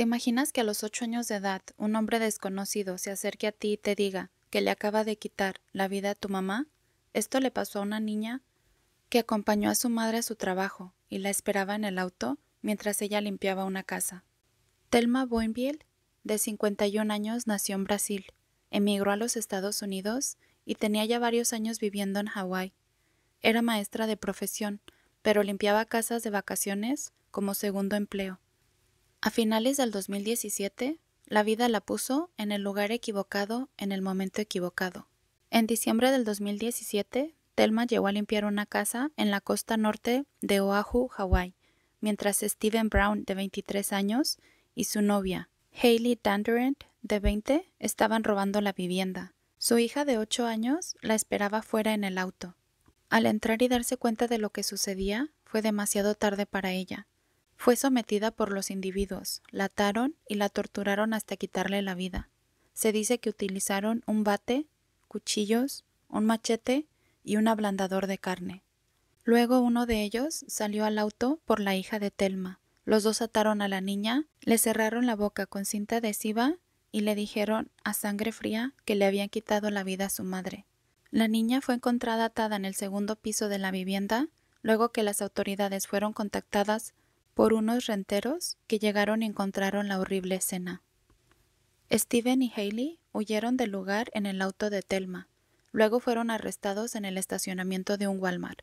¿Te imaginas que a los ocho años de edad un hombre desconocido se acerque a ti y te diga que le acaba de quitar la vida a tu mamá? Esto le pasó a una niña que acompañó a su madre a su trabajo y la esperaba en el auto mientras ella limpiaba una casa. Telma Boinville, de 51 años, nació en Brasil, emigró a los Estados Unidos y tenía ya varios años viviendo en Hawái. Era maestra de profesión, pero limpiaba casas de vacaciones como segundo empleo. A finales del 2017, la vida la puso en el lugar equivocado en el momento equivocado. En diciembre del 2017, Thelma llegó a limpiar una casa en la costa norte de Oahu, Hawái, mientras Steven Brown, de 23 años, y su novia, Haley Dandurant, de 20, estaban robando la vivienda. Su hija de 8 años la esperaba fuera en el auto. Al entrar y darse cuenta de lo que sucedía, fue demasiado tarde para ella. Fue sometida por los individuos, la ataron y la torturaron hasta quitarle la vida. Se dice que utilizaron un bate, cuchillos, un machete y un ablandador de carne. Luego uno de ellos salió al auto por la hija de Telma. Los dos ataron a la niña, le cerraron la boca con cinta adhesiva y le dijeron a sangre fría que le habían quitado la vida a su madre. La niña fue encontrada atada en el segundo piso de la vivienda, luego que las autoridades fueron contactadas por unos renteros que llegaron y encontraron la horrible escena. Steven y Haley huyeron del lugar en el auto de Thelma. Luego fueron arrestados en el estacionamiento de un Walmart.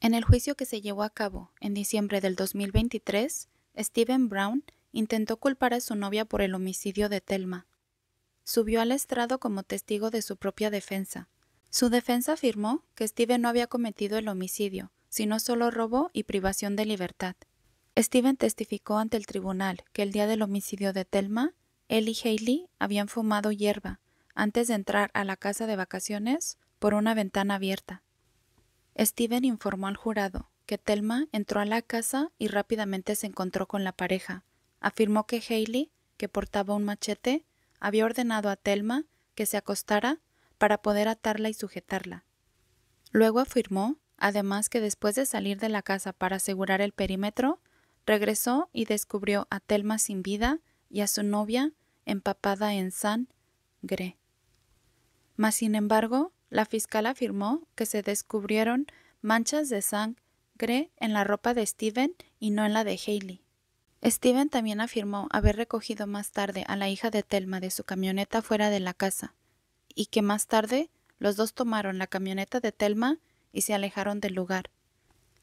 En el juicio que se llevó a cabo en diciembre del 2023, Steven Brown intentó culpar a su novia por el homicidio de Thelma. Subió al estrado como testigo de su propia defensa. Su defensa afirmó que Steven no había cometido el homicidio, sino solo robo y privación de libertad. Steven testificó ante el tribunal que el día del homicidio de Thelma, él y Haley habían fumado hierba antes de entrar a la casa de vacaciones por una ventana abierta. Steven informó al jurado que Thelma entró a la casa y rápidamente se encontró con la pareja. Afirmó que Haley, que portaba un machete, había ordenado a Thelma que se acostara para poder atarla y sujetarla. Luego afirmó, además, que después de salir de la casa para asegurar el perímetro, Regresó y descubrió a Telma sin vida y a su novia empapada en sangre. Mas, sin embargo, la fiscal afirmó que se descubrieron manchas de sangre en la ropa de Steven y no en la de Haley. Steven también afirmó haber recogido más tarde a la hija de Telma de su camioneta fuera de la casa, y que más tarde los dos tomaron la camioneta de Telma y se alejaron del lugar.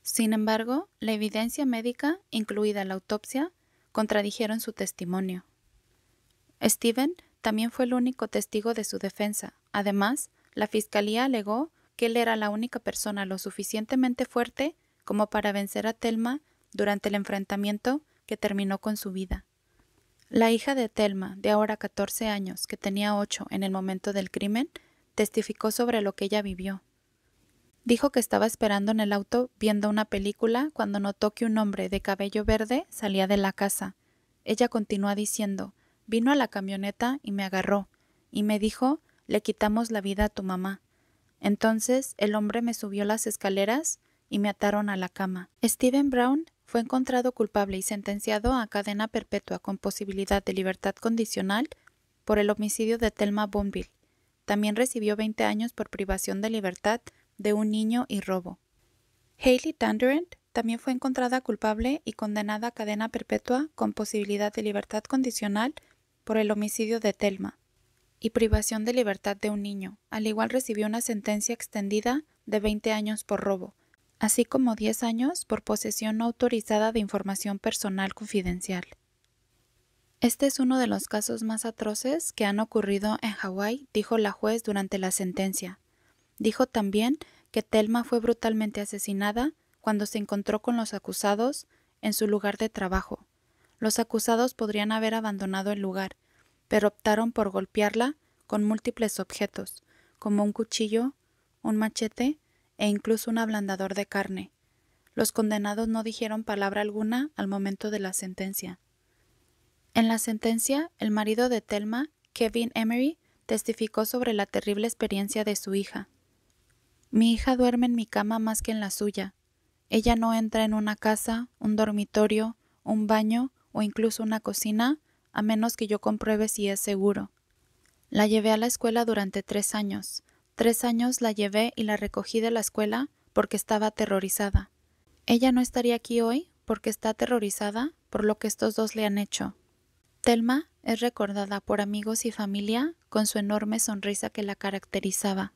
Sin embargo, la evidencia médica, incluida la autopsia, contradijeron su testimonio. Steven también fue el único testigo de su defensa. Además, la fiscalía alegó que él era la única persona lo suficientemente fuerte como para vencer a Thelma durante el enfrentamiento que terminó con su vida. La hija de Thelma, de ahora 14 años, que tenía 8 en el momento del crimen, testificó sobre lo que ella vivió. Dijo que estaba esperando en el auto viendo una película cuando notó que un hombre de cabello verde salía de la casa. Ella continúa diciendo, vino a la camioneta y me agarró, y me dijo, le quitamos la vida a tu mamá. Entonces el hombre me subió las escaleras y me ataron a la cama. Steven Brown fue encontrado culpable y sentenciado a cadena perpetua con posibilidad de libertad condicional por el homicidio de Thelma Bonville. También recibió 20 años por privación de libertad de un niño y robo. Hailey Tunderant también fue encontrada culpable y condenada a cadena perpetua con posibilidad de libertad condicional por el homicidio de Telma y privación de libertad de un niño. Al igual recibió una sentencia extendida de 20 años por robo, así como 10 años por posesión no autorizada de información personal confidencial. Este es uno de los casos más atroces que han ocurrido en Hawái, dijo la juez durante la sentencia. Dijo también que Telma fue brutalmente asesinada cuando se encontró con los acusados en su lugar de trabajo. Los acusados podrían haber abandonado el lugar, pero optaron por golpearla con múltiples objetos, como un cuchillo, un machete e incluso un ablandador de carne. Los condenados no dijeron palabra alguna al momento de la sentencia. En la sentencia, el marido de Telma, Kevin Emery, testificó sobre la terrible experiencia de su hija. Mi hija duerme en mi cama más que en la suya. Ella no entra en una casa, un dormitorio, un baño o incluso una cocina, a menos que yo compruebe si es seguro. La llevé a la escuela durante tres años. Tres años la llevé y la recogí de la escuela porque estaba aterrorizada. Ella no estaría aquí hoy porque está aterrorizada por lo que estos dos le han hecho. Telma es recordada por amigos y familia con su enorme sonrisa que la caracterizaba.